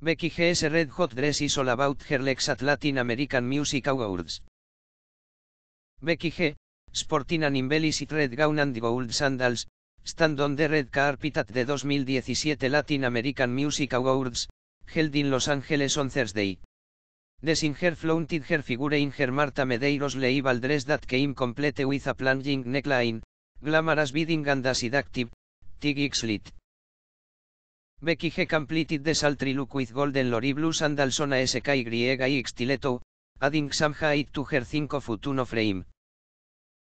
Becky G's Red Hot Dress is all about her legs at Latin American Music Awards. Becky G, sporting an embellished red gown and gold sandals, stand on the red carpet at the 2017 Latin American Music Awards, held in Los Angeles on Thursday. The singer flaunted her figure in her Marta Medeiros label dress that came complete with a plunging neckline, glamorous beading and a seductive, Becky G completed the salty look with golden zona and y SKY Tileto, adding some height to her 5 futuno frame.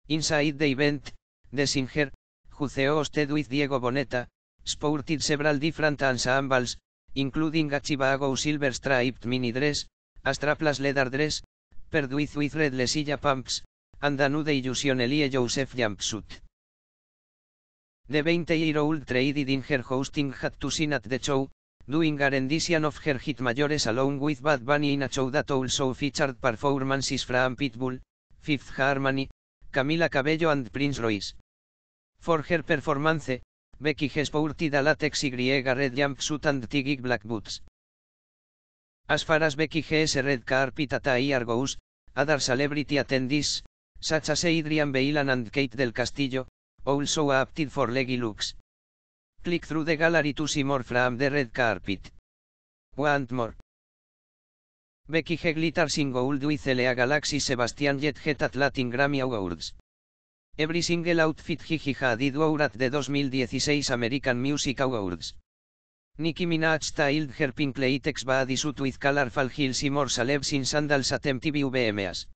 Inside the event, the singer, Juceo hosted with Diego Boneta, sported several different ensembles, including a chibago silver striped mini dress, a leather dress, paired with, red lesilla pumps, and a nude elie Joseph jumpsuit. The 20-year-old traded in her hosting hat to sing at the show, doing a rendition of her hit Mayores along with Bad Bunny in a show that also featured performances from Pitbull, Fifth Harmony, Camila Cabello and Prince Royce. For her performance, Becky G sported a latex y red jumpsuit and Tigigig black boots. As far as Becky G's red carpet Argos goes, other celebrity attendees, such as Adrian Beilan and Kate del Castillo, also opted for leggy looks. Click through the gallery to see more from the red carpet. Want more? Becky G. sing in Gold with Lea Galaxy Sebastian Jet at Latin Grammy Awards. Every single outfit he had did wore at the 2016 American Music Awards. Nicki Minaj styled her pink latex bodysuit with colorful heels and more celebs in sandals at MTV VMAs.